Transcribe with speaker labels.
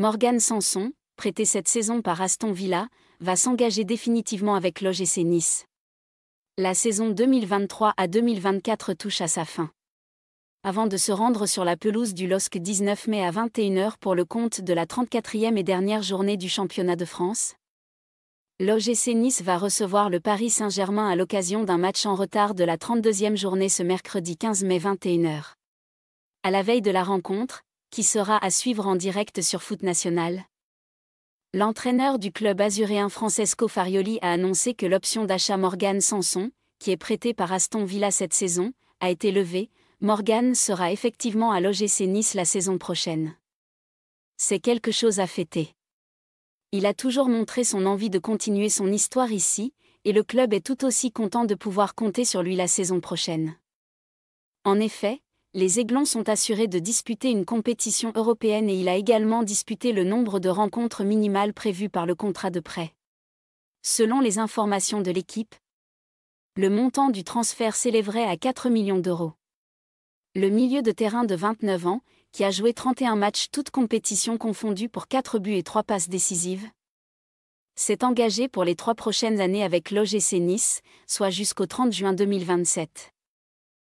Speaker 1: Morgan Sanson, prêté cette saison par Aston Villa, va s'engager définitivement avec l'OGC Nice. La saison 2023 à 2024 touche à sa fin. Avant de se rendre sur la pelouse du LOSC 19 mai à 21h pour le compte de la 34e et dernière journée du championnat de France, l'OGC Nice va recevoir le Paris Saint-Germain à l'occasion d'un match en retard de la 32e journée ce mercredi 15 mai 21h. À la veille de la rencontre, qui sera à suivre en direct sur Foot National. L'entraîneur du club azuréen Francesco Farioli a annoncé que l'option d'achat Morgan Sanson, qui est prêtée par Aston Villa cette saison, a été levée. Morgan sera effectivement à loger ses Nice la saison prochaine. C'est quelque chose à fêter. Il a toujours montré son envie de continuer son histoire ici, et le club est tout aussi content de pouvoir compter sur lui la saison prochaine. En effet, les Aiglons sont assurés de disputer une compétition européenne et il a également disputé le nombre de rencontres minimales prévues par le contrat de prêt. Selon les informations de l'équipe, le montant du transfert s'élèverait à 4 millions d'euros. Le milieu de terrain de 29 ans, qui a joué 31 matchs toutes compétitions confondues pour 4 buts et 3 passes décisives, s'est engagé pour les trois prochaines années avec l'OGC Nice, soit jusqu'au 30 juin 2027.